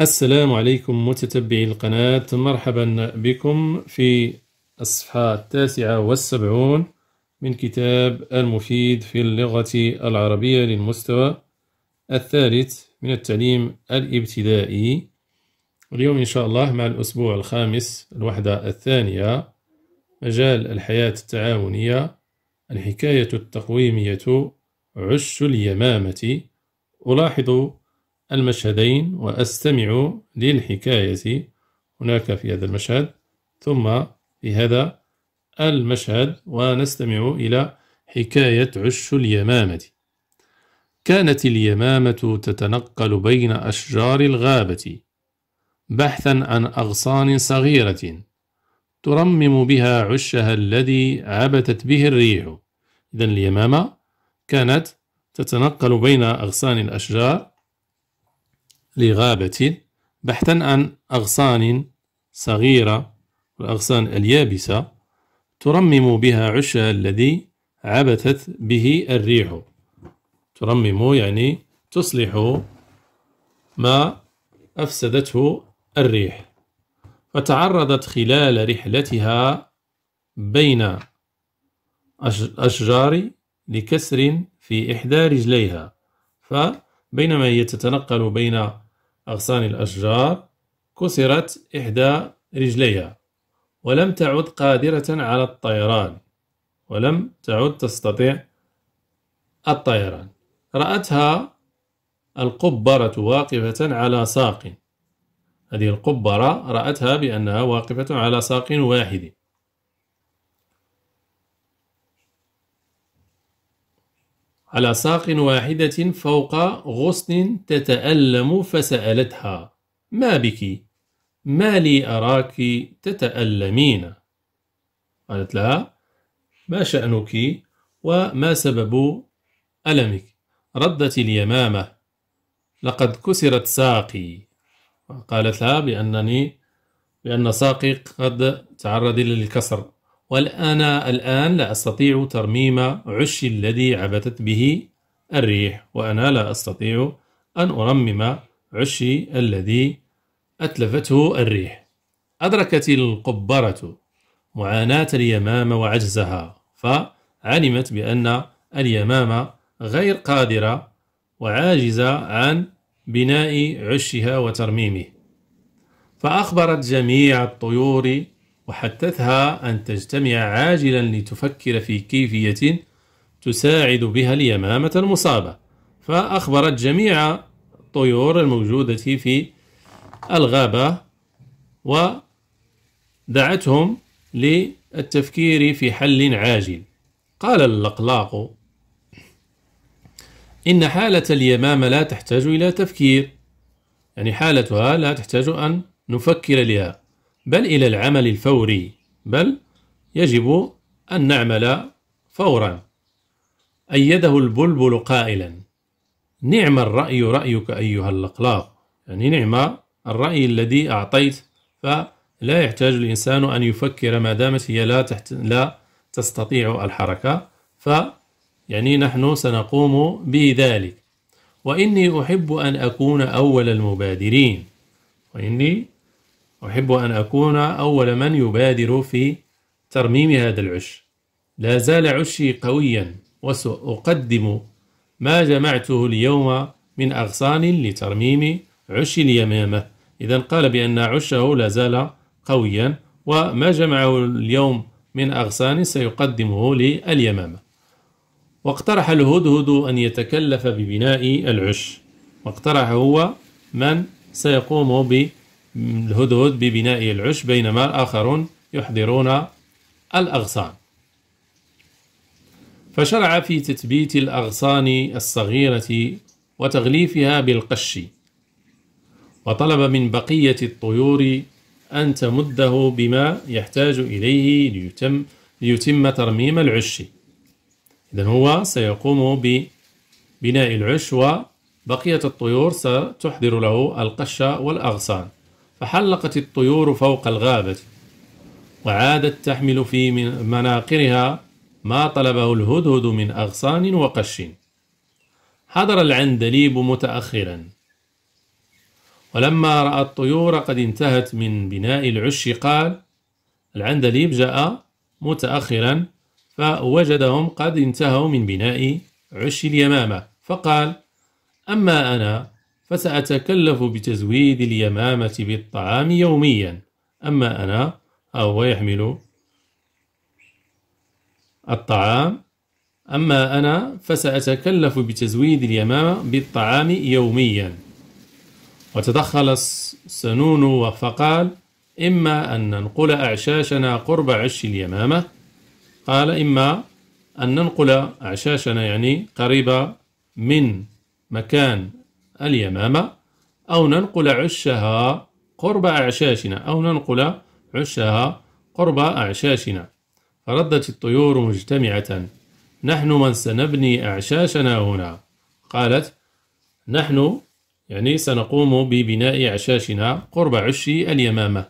السلام عليكم متتبعي القناة مرحبا بكم في الصفحة التاسعة والسبعون من كتاب المفيد في اللغة العربية للمستوى الثالث من التعليم الابتدائي اليوم إن شاء الله مع الأسبوع الخامس الوحدة الثانية مجال الحياة التعاونية الحكاية التقويمية عش اليمامة ألاحظ المشهدين وأستمع للحكاية هناك في هذا المشهد ثم في هذا المشهد ونستمع إلى حكاية عش اليمامة كانت اليمامة تتنقل بين أشجار الغابة بحثا عن أغصان صغيرة ترمم بها عشها الذي عبتت به الريح إذا اليمامة كانت تتنقل بين أغصان الأشجار لغابة بحثا عن أغصان صغيرة والأغصان اليابسة ترمم بها عشها الذي عبثت به الريح ترمم يعني تصلح ما أفسدته الريح فتعرضت خلال رحلتها بين أشجار لكسر في إحدى رجليها فبينما هي تتنقل بين أغصان الأشجار كسرت إحدى رجليها ولم تعد قادرة على الطيران ولم تعد تستطيع الطيران رأتها القبرة واقفة على ساق هذه القبرة رأتها بأنها واقفة على ساق واحد على ساق واحدة فوق غصن تتألم فسألتها ما بك؟ ما لي أراك تتألمين؟ قالت لها ما شأنك وما سبب ألمك؟ ردت اليمامة لقد كسرت ساقي قالت لها بأنني بأن ساقي قد تعرض للكسر وأنا الآن لا أستطيع ترميم عشي الذي عبثت به الريح وأنا لا أستطيع أن أرمم عشي الذي أتلفته الريح أدركت القبرة معاناة اليمامة وعجزها فعلمت بأن اليمامة غير قادرة وعاجزة عن بناء عشها وترميمه فأخبرت جميع الطيور وحثتها أن تجتمع عاجلا لتفكر في كيفية تساعد بها اليمامة المصابة فأخبرت جميع الطيور الموجودة في الغابة ودعتهم للتفكير في حل عاجل قال اللقلاق إن حالة اليمامة لا تحتاج إلى تفكير يعني حالتها لا تحتاج أن نفكر لها بل إلى العمل الفوري بل يجب أن نعمل فورا أيده البلبل قائلا نعم الرأي رأيك أيها اللقلاق يعني نعم الرأي الذي أعطيت فلا يحتاج الإنسان أن يفكر ما دامت هي لا, تحت لا تستطيع الحركة ف يعني نحن سنقوم بذلك وإني أحب أن أكون أول المبادرين وإني أحب أن أكون أول من يبادر في ترميم هذا العش لا زال عشي قويا وسأقدم ما جمعته اليوم من أغصان لترميم عش اليمامة إذا قال بأن عشه لا زال قويا وما جمعه اليوم من أغصان سيقدمه لليمامة واقترح الهدهد أن يتكلف ببناء العش واقترح هو من سيقوم الهدهد ببناء العش بينما الآخرون يحضرون الأغصان فشرع في تثبيت الأغصان الصغيرة وتغليفها بالقش وطلب من بقية الطيور أن تمده بما يحتاج إليه ليتم, ليتم ترميم العش إذا هو سيقوم ببناء العش وبقية الطيور ستحضر له القش والأغصان فحلقت الطيور فوق الغابة وعادت تحمل في مناقرها ما طلبه الهدهد من أغصان وقش حضر العندليب متأخرا ولما رأى الطيور قد انتهت من بناء العش قال العندليب جاء متأخرا فوجدهم قد انتهوا من بناء عش اليمامة فقال أما أنا فسأتكلف بتزويد اليمامة بالطعام يوميا أما أنا فهو يحمل الطعام أما أنا فسأتكلف بتزويد اليمامة بالطعام يوميا وتدخل السنون فقال إما أن ننقل أعشاشنا قرب عش اليمامة قال إما أن ننقل أعشاشنا يعني قريبة من مكان اليمامة أو ننقل عشها قرب أعشاشنا أو ننقل عشها قرب أعشاشنا فردت الطيور مجتمعة نحن من سنبني أعشاشنا هنا قالت نحن يعني سنقوم ببناء أعشاشنا قرب عش اليمامة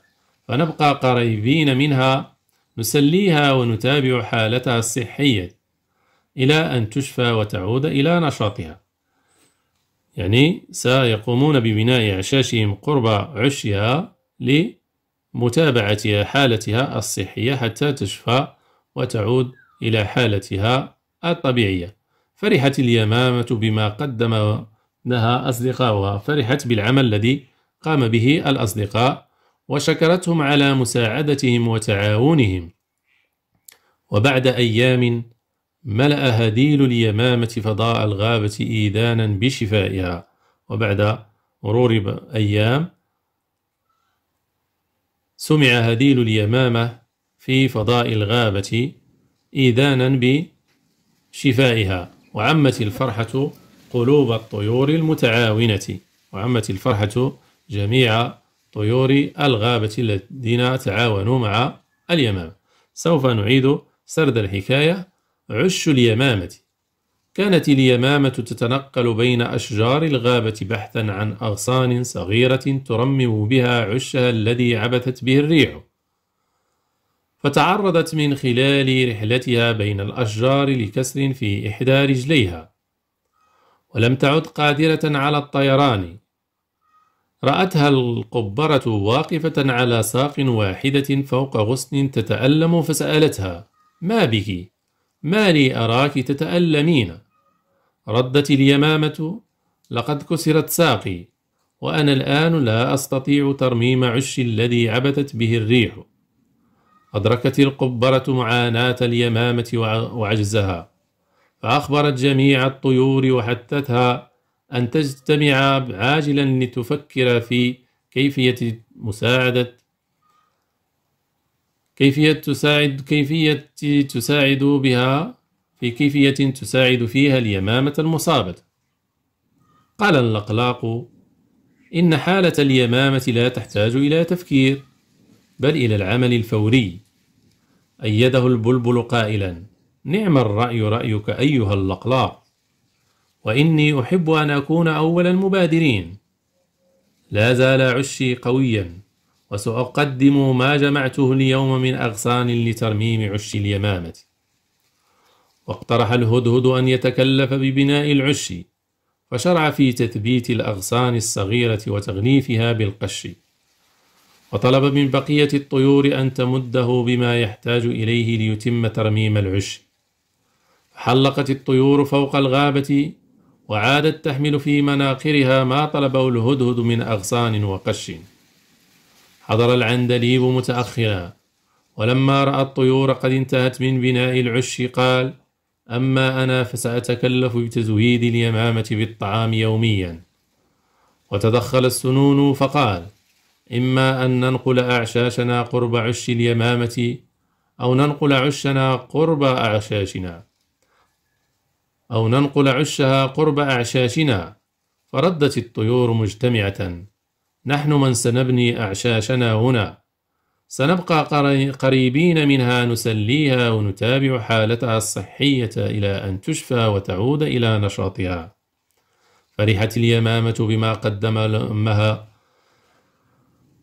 فنبقى قريبين منها نسليها ونتابع حالتها الصحية إلى أن تشفى وتعود إلى نشاطها يعني سيقومون ببناء عشاشهم قرب عشها لمتابعة حالتها الصحية حتى تشفى وتعود إلى حالتها الطبيعية فرحت اليمامة بما قدم لها أصدقاؤها فرحت بالعمل الذي قام به الأصدقاء وشكرتهم على مساعدتهم وتعاونهم وبعد أيام ملأ هديل اليمامة فضاء الغابة إيذانا بشفائها وبعد مرور أيام سمع هديل اليمامة في فضاء الغابة إيذانا بشفائها وعمت الفرحة قلوب الطيور المتعاونة وعمت الفرحة جميع طيور الغابة الذين تعاونوا مع اليمامة سوف نعيد سرد الحكاية عش اليمامة كانت اليمامة تتنقل بين أشجار الغابة بحثا عن أغصان صغيرة ترمم بها عشها الذي عبثت به الريح فتعرضت من خلال رحلتها بين الأشجار لكسر في إحدى رجليها ولم تعد قادرة على الطيران رأتها القبرة واقفة على ساق واحدة فوق غصن تتألم فسألتها ما بك؟ ما لي أراك تتألمين ردت اليمامة لقد كسرت ساقي وأنا الآن لا أستطيع ترميم عشي الذي عبثت به الريح أدركت القبرة معاناة اليمامة وعجزها فأخبرت جميع الطيور وحثتها أن تجتمع عاجلا لتفكر في كيفية مساعدة كيفية تساعد كيفية تساعد بها في كيفية تساعد فيها اليمامة المصابة قال اللقلاق إن حالة اليمامة لا تحتاج إلى تفكير بل إلى العمل الفوري أيده البلبل قائلا نعم الرأي رأيك أيها اللقلاق وإني أحب أن أكون أول المبادرين لا زال عشي قويا وسأقدم ما جمعته اليوم من أغصان لترميم عش اليمامة واقترح الهدهد أن يتكلف ببناء العش فشرع في تثبيت الأغصان الصغيرة وتغليفها بالقش وطلب من بقية الطيور أن تمده بما يحتاج إليه ليتم ترميم العش حلقت الطيور فوق الغابة وعادت تحمل في مناقرها ما طلبه الهدهد من أغصان وقش حضر العندليب متأخرا ولما رأى الطيور قد انتهت من بناء العش قال أما أنا فسأتكلف بتزويد اليمامة بالطعام يوميا وتدخل السنون فقال إما أن ننقل أعشاشنا قرب عش اليمامة أو ننقل عشنا قرب أعشاشنا أو ننقل عشها قرب أعشاشنا فردت الطيور مجتمعة نحن من سنبني أعشاشنا هنا سنبقى قريبين منها نسليها ونتابع حالتها الصحية إلى أن تشفى وتعود إلى نشاطها فرحت اليمامة بما قدم لأمها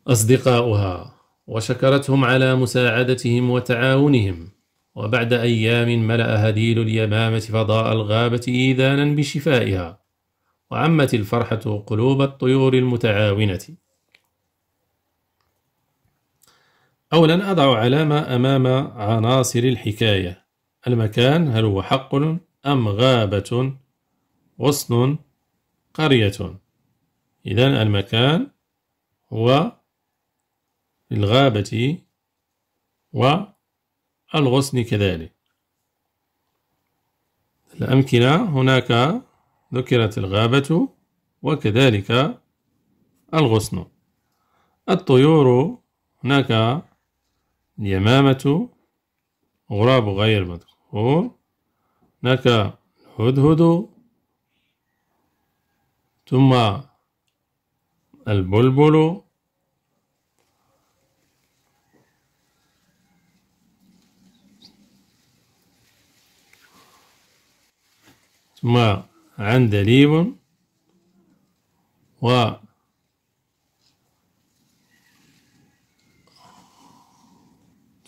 أصدقاؤها وشكرتهم على مساعدتهم وتعاونهم وبعد أيام ملأ هديل اليمامة فضاء الغابة إيذانا بشفائها وعمت الفرحة قلوب الطيور المتعاونة أولا أضع علامة أمام عناصر الحكاية المكان هل هو حق أم غابة غصن قرية إذا المكان هو الغابة والغصن كذلك الأمكنة هناك ذكرت الغابة وكذلك الغصن الطيور هناك اليمامة غراب غير مذكور هناك الهدهد ثم البلبل ثم عندليب و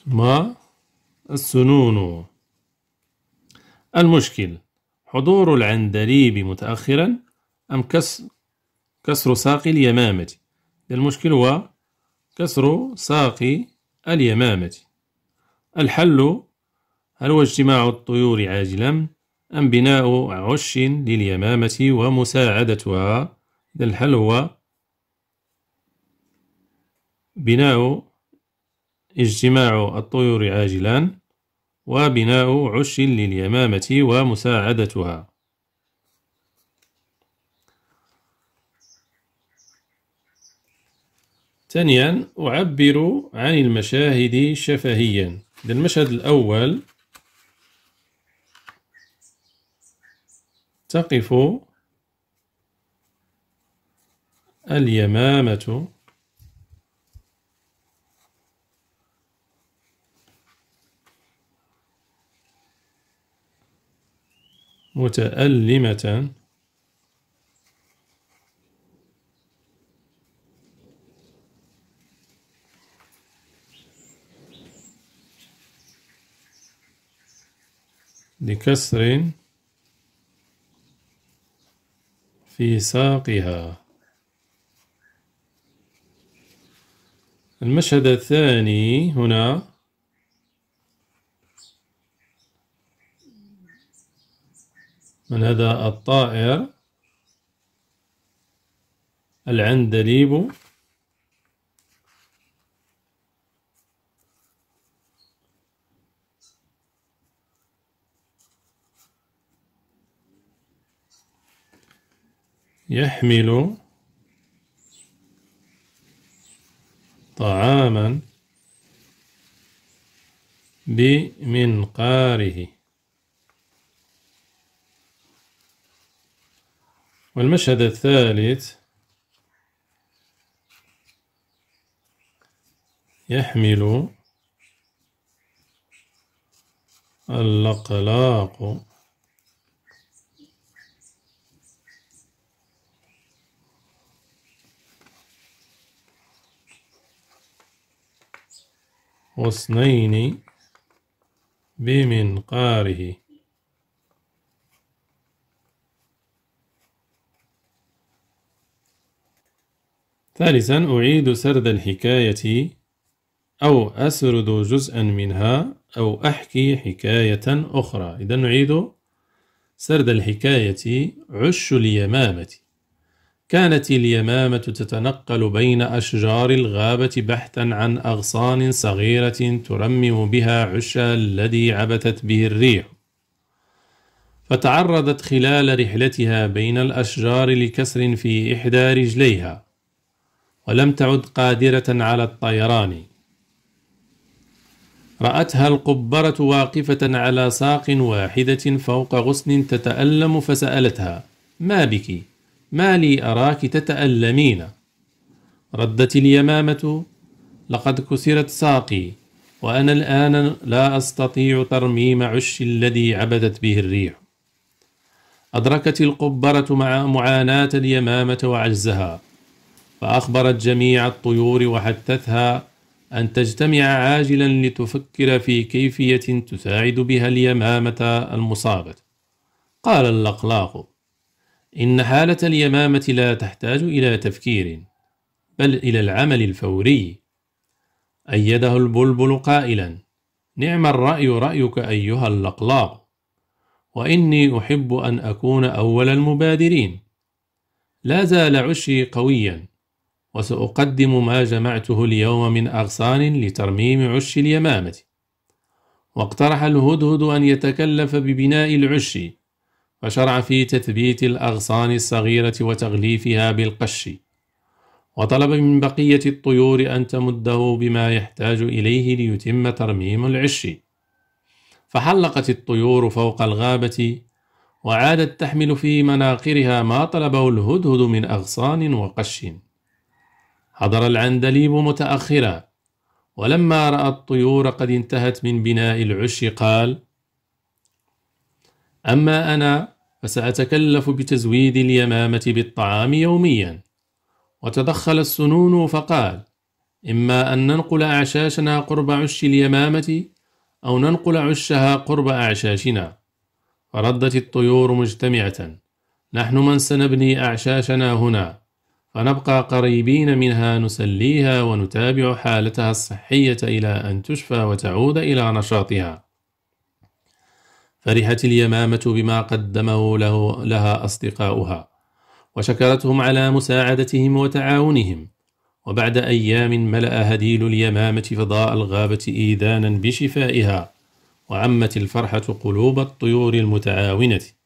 ما السنون المشكل حضور العندليب متأخرا أم كسر كسر ساق اليمامة المشكل هو كسر ساق اليمامة الحل هل هو اجتماع الطيور عاجلا أم بناء عش لليمامة ومساعدتها إذا الحل هو بناء اجتماع الطيور عاجلا وبناء عش لليمامة ومساعدتها ثانيا أعبر عن المشاهد شفهيا المشهد الأول تقف اليمامة متألمة لكسر في ساقها المشهد الثاني هنا من هذا الطائر العندليب يحمل طعاما بمنقاره والمشهد الثالث يحمل اللقلاق غصنين بمنقاره ثالثا أعيد سرد الحكاية أو أسرد جزءا منها أو أحكي حكاية أخرى إذا نعيد سرد الحكاية عش اليمامة كانت اليمامة تتنقل بين أشجار الغابة بحثا عن أغصان صغيرة ترمم بها عشا الذي عبثت به الريح فتعرضت خلال رحلتها بين الأشجار لكسر في إحدى رجليها ولم تعد قادرة على الطيران رأتها القبرة واقفة على ساق واحدة فوق غصن تتألم فسألتها ما بك؟ ما لي أراك تتألمين ردت اليمامة لقد كسرت ساقي وأنا الآن لا أستطيع ترميم عشي الذي عبدت به الريح أدركت القبرة مع معاناة اليمامة وعجزها فأخبرت جميع الطيور وحدثها أن تجتمع عاجلا لتفكر في كيفية تساعد بها اليمامة المصابة قال اللقلاق إن حالة اليمامة لا تحتاج إلى تفكير بل إلى العمل الفوري أيده البلبل قائلا نعم الرأي رأيك أيها اللقلاق وإني أحب أن أكون أول المبادرين لا زال عشي قويا وسأقدم ما جمعته اليوم من أغصان لترميم عش اليمامة واقترح الهدهد أن يتكلف ببناء العش فشرع في تثبيت الأغصان الصغيرة وتغليفها بالقش وطلب من بقية الطيور أن تمده بما يحتاج إليه ليتم ترميم العش فحلقت الطيور فوق الغابة وعادت تحمل في مناقرها ما طلبه الهدهد من أغصان وقش حضر العندليب متأخرا ولما رأى الطيور قد انتهت من بناء العش قال أما أنا فسأتكلف بتزويد اليمامة بالطعام يوميا وتدخل السنون فقال إما أن ننقل أعشاشنا قرب عش اليمامة أو ننقل عشها قرب أعشاشنا فردت الطيور مجتمعة نحن من سنبني أعشاشنا هنا فنبقى قريبين منها نسليها ونتابع حالتها الصحية إلى أن تشفى وتعود إلى نشاطها فرحت اليمامة بما قدمه له لها أصدقاؤها وشكرتهم على مساعدتهم وتعاونهم وبعد أيام ملأ هديل اليمامة فضاء الغابة إيذانا بشفائها وعمت الفرحة قلوب الطيور المتعاونة